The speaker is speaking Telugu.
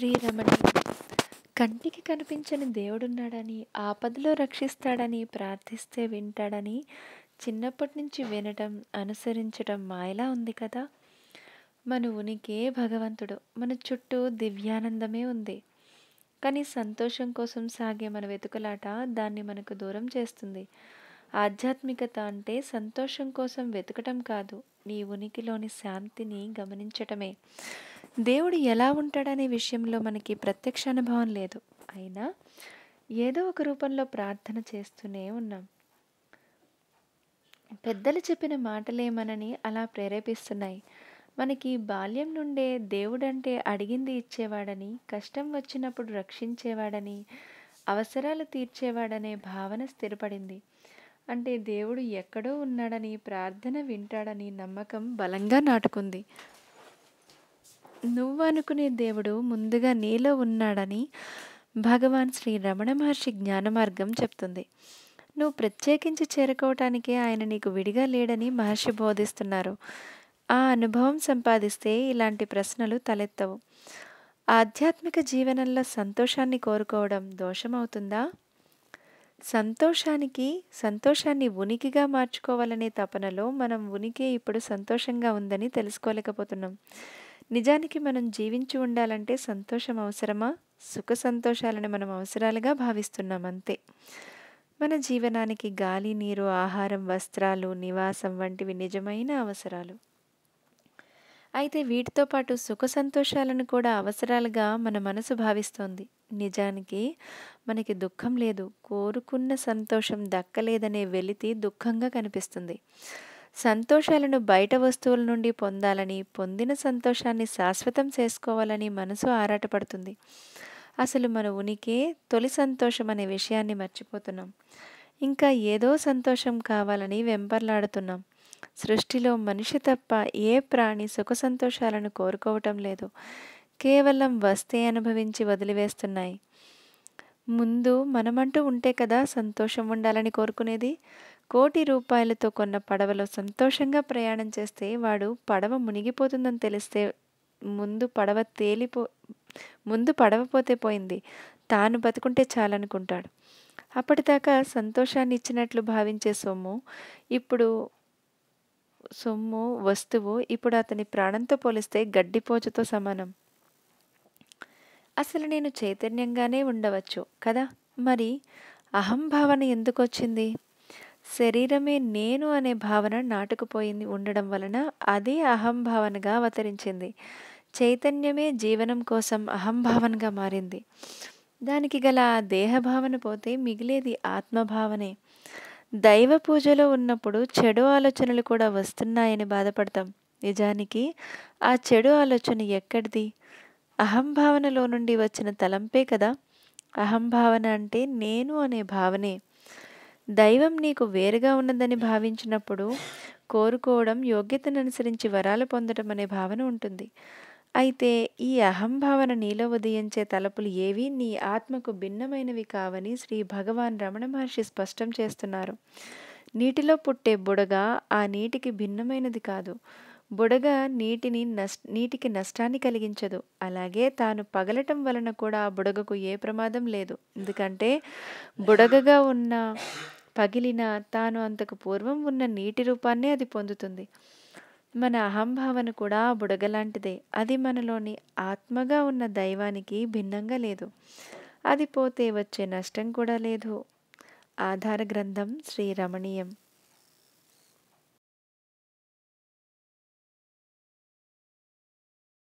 శ్రీరమణ కంటికి కనిపించని దేవుడున్నాడని ఆపదలో రక్షిస్తాడని ప్రార్థిస్తే వింటాడని చిన్నప్పటి నుంచి వినటం అనుసరించడం మాయలా ఉంది కదా మన ఉనికి భగవంతుడు మన చుట్టూ దివ్యానందమే ఉంది కానీ సంతోషం కోసం సాగే మన వెతుకులాట దాన్ని మనకు దూరం చేస్తుంది ఆధ్యాత్మికత అంటే సంతోషం కోసం వెతకటం కాదు నీ ఉనికిలోని శాంతిని గమనించటమే దేవుడు ఎలా ఉంటాడనే విషయంలో మనకి ప్రత్యక్ష అనుభవం లేదు అయినా ఏదో ఒక రూపంలో ప్రార్థన చేస్తూనే ఉన్నాం పెద్దలు చెప్పిన మాటలే మనని అలా ప్రేరేపిస్తున్నాయి మనకి బాల్యం నుండే దేవుడంటే అడిగింది ఇచ్చేవాడని కష్టం వచ్చినప్పుడు రక్షించేవాడని అవసరాలు తీర్చేవాడనే భావన స్థిరపడింది అంటే దేవుడు ఎక్కడో ఉన్నాడని ప్రార్థన వింటాడని నమ్మకం బలంగా నాటుకుంది నువ్వు అనుకునే దేవుడు ముందుగా నీలో ఉన్నాడని భగవాన్ శ్రీ రమణ మహర్షి జ్ఞాన మార్గం చెప్తుంది నువ్వు ప్రత్యేకించి చేరుకోవటానికే ఆయన నీకు విడిగా లేడని మహర్షి బోధిస్తున్నారు ఆ అనుభవం సంపాదిస్తే ఇలాంటి ప్రశ్నలు తలెత్తవు ఆధ్యాత్మిక జీవనంలో సంతోషాన్ని కోరుకోవడం దోషమవుతుందా సంతోషానికి సంతోషాన్ని ఉనికిగా మార్చుకోవాలనే తపనలో మనం ఉనికి ఇప్పుడు సంతోషంగా ఉందని తెలుసుకోలేకపోతున్నాం నిజానికి మనం జీవించి ఉండాలంటే సంతోషం అవసరమా సుఖ సంతోషాలను మనం అవసరాలుగా భావిస్తున్నాం అంతే మన జీవనానికి గాలి నీరు ఆహారం వస్త్రాలు నివాసం వంటివి నిజమైన అవసరాలు అయితే వీటితో పాటు సుఖ సంతోషాలను కూడా అవసరాలుగా మన మనసు భావిస్తోంది నిజానికి మనకి దుఃఖం లేదు కోరుకున్న సంతోషం దక్కలేదనే వెలితి దుఃఖంగా కనిపిస్తుంది సంతోషాలను బయట వస్తువుల నుండి పొందాలని పొందిన సంతోషాన్ని శాశ్వతం చేసుకోవాలని మనసు ఆరాటపడుతుంది అసలు మన ఉనికి తొలి సంతోషం అనే విషయాన్ని మర్చిపోతున్నాం ఇంకా ఏదో సంతోషం కావాలని వెంపర్లాడుతున్నాం సృష్టిలో మనిషి తప్ప ఏ ప్రాణి సుఖ సంతోషాలను కోరుకోవటం లేదు కేవలం వస్తే అనుభవించి వదిలివేస్తున్నాయి ముందు మనమంటూ ఉంటే కదా సంతోషం ఉండాలని కోరుకునేది కోటి రూపాయలతో కొన్న పడవలో సంతోషంగా ప్రయాణం చేస్తే వాడు పడవ మునిగిపోతుందని తెలిస్తే ముందు పడవ తేలిపో ముందు పడవ పోతే పోయింది తాను బతుకుంటే చాలనుకుంటాడు అప్పటిదాకా సంతోషాన్ని ఇచ్చినట్లు భావించే సొమ్ము ఇప్పుడు సొమ్ము వస్తువు ఇప్పుడు అతని ప్రాణంతో పోలిస్తే గడ్డిపోచుతో సమానం అసలు నేను చైతన్యంగానే ఉండవచ్చు కదా మరి అహంభావన వచ్చింది శరీరమే నేను అనే భావన నాటుకుపోయింది ఉండడం వలన అదే అహంభావనగా అవతరించింది చైతన్యమే జీవనం కోసం అహంభావనగా మారింది దానికి గల దేహభావన పోతే మిగిలేది ఆత్మభావనే దైవ పూజలో ఉన్నప్పుడు చెడు ఆలోచనలు కూడా వస్తున్నాయని బాధపడతాం నిజానికి ఆ చెడు ఆలోచన ఎక్కడిది అహంభావనలో నుండి వచ్చిన తలంపే కదా అహంభావన అంటే నేను అనే భావనే దైవం నీకు వేరుగా ఉన్నదని భావించినప్పుడు కోరుకోవడం యోగ్యతను అనుసరించి వరాలు పొందడం అనే భావన ఉంటుంది అయితే ఈ అహంభావన నీలో ఉదయించే తలపులు ఏవి నీ ఆత్మకు భిన్నమైనవి కావని శ్రీ భగవాన్ రమణ మహర్షి స్పష్టం చేస్తున్నారు నీటిలో పుట్టే బుడగ ఆ నీటికి భిన్నమైనది కాదు బుడగ నీటిని నష్ నీటికి నష్టాన్ని కలిగించదు అలాగే తాను పగలటం వలన కూడా ఆ బుడగకు ఏ ప్రమాదం లేదు ఎందుకంటే బుడగగా ఉన్న పగిలిన తాను అంతకు పూర్వం ఉన్న నీటి రూపాన్నే అది పొందుతుంది మన అహంభావన కూడా బుడగలాంటిదే అది మనలోని ఆత్మగా ఉన్న దైవానికి భిన్నంగా లేదు అది పోతే వచ్చే నష్టం కూడా లేదు ఆధార గ్రంథం శ్రీ రమణీయం